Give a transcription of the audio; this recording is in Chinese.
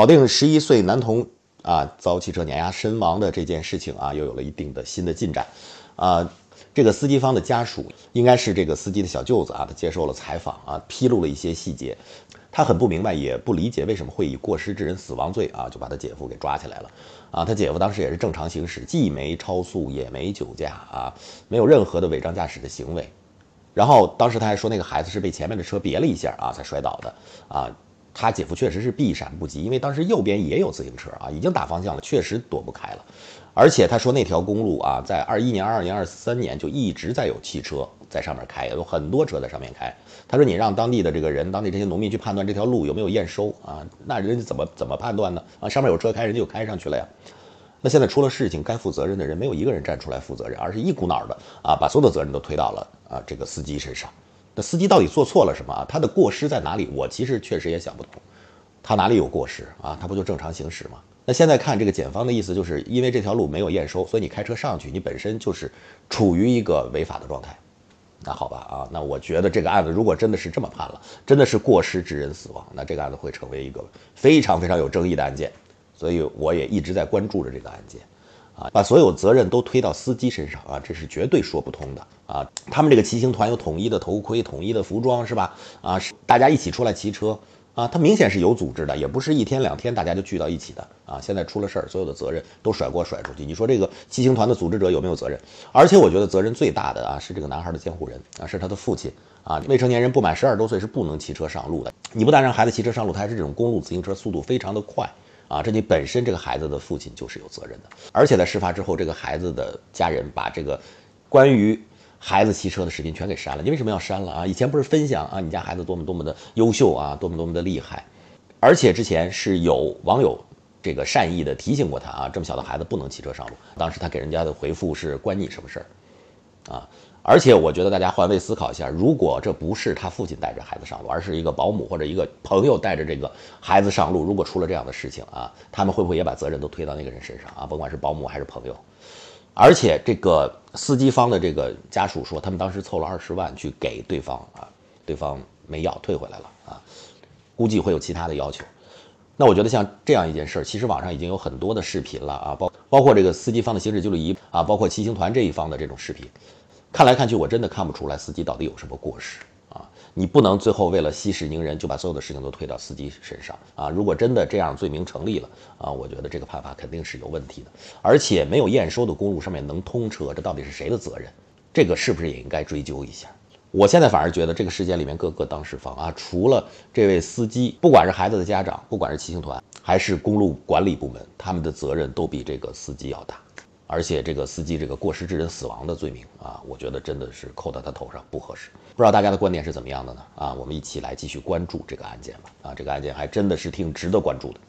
保定十一岁男童啊遭汽车碾压身亡的这件事情啊又有了一定的新的进展，啊，这个司机方的家属应该是这个司机的小舅子啊，他接受了采访啊，披露了一些细节，他很不明白也不理解为什么会以过失致人死亡罪啊就把他姐夫给抓起来了，啊，他姐夫当时也是正常行驶，既没超速也没酒驾啊，没有任何的违章驾驶的行为，然后当时他还说那个孩子是被前面的车别了一下啊才摔倒的啊。他姐夫确实是避闪不及，因为当时右边也有自行车啊，已经打方向了，确实躲不开了。而且他说那条公路啊，在二一年、二二年、二三年就一直在有汽车在上面开，有很多车在上面开。他说你让当地的这个人、当地这些农民去判断这条路有没有验收啊？那人家怎么怎么判断呢？啊，上面有车开，人家就开上去了呀。那现在出了事情，该负责任的人没有一个人站出来负责任，而是一股脑的啊，把所有的责任都推到了啊这个司机身上。司机到底做错了什么啊？他的过失在哪里？我其实确实也想不通，他哪里有过失啊？他不就正常行驶吗？那现在看这个检方的意思，就是因为这条路没有验收，所以你开车上去，你本身就是处于一个违法的状态。那好吧啊，那我觉得这个案子如果真的是这么判了，真的是过失致人死亡，那这个案子会成为一个非常非常有争议的案件。所以我也一直在关注着这个案件。啊，把所有责任都推到司机身上啊，这是绝对说不通的啊！他们这个骑行团有统一的头盔、统一的服装，是吧？啊，是大家一起出来骑车啊，他明显是有组织的，也不是一天两天大家就聚到一起的啊。现在出了事儿，所有的责任都甩锅甩出去，你说这个骑行团的组织者有没有责任？而且我觉得责任最大的啊，是这个男孩的监护人啊，是他的父亲啊。未成年人不满十二周岁是不能骑车上路的，你不但让孩子骑车上路，他还是这种公路自行车，速度非常的快。啊，这你本身这个孩子的父亲就是有责任的，而且在事发之后，这个孩子的家人把这个关于孩子骑车的视频全给删了。你为什么要删了啊？以前不是分享啊，你家孩子多么多么的优秀啊，多么多么的厉害，而且之前是有网友这个善意的提醒过他啊，这么小的孩子不能骑车上路，当时他给人家的回复是关你什么事儿啊？而且我觉得大家换位思考一下，如果这不是他父亲带着孩子上路，而是一个保姆或者一个朋友带着这个孩子上路，如果出了这样的事情啊，他们会不会也把责任都推到那个人身上啊？甭管是保姆还是朋友。而且这个司机方的这个家属说，他们当时凑了二十万去给对方啊，对方没要，退回来了啊，估计会有其他的要求。那我觉得像这样一件事，其实网上已经有很多的视频了啊，包包括这个司机方的行驶记录仪啊，包括骑行团这一方的这种视频。看来看去，我真的看不出来司机到底有什么过失啊！你不能最后为了息事宁人，就把所有的事情都推到司机身上啊！如果真的这样，罪名成立了啊，我觉得这个判罚肯定是有问题的。而且没有验收的公路上面能通车，这到底是谁的责任？这个是不是也应该追究一下？我现在反而觉得这个事件里面各个当事方啊，除了这位司机，不管是孩子的家长，不管是骑行团，还是公路管理部门，他们的责任都比这个司机要大。而且这个司机这个过失致人死亡的罪名啊，我觉得真的是扣到他头上不合适。不知道大家的观点是怎么样的呢？啊，我们一起来继续关注这个案件吧。啊，这个案件还真的是挺值得关注的。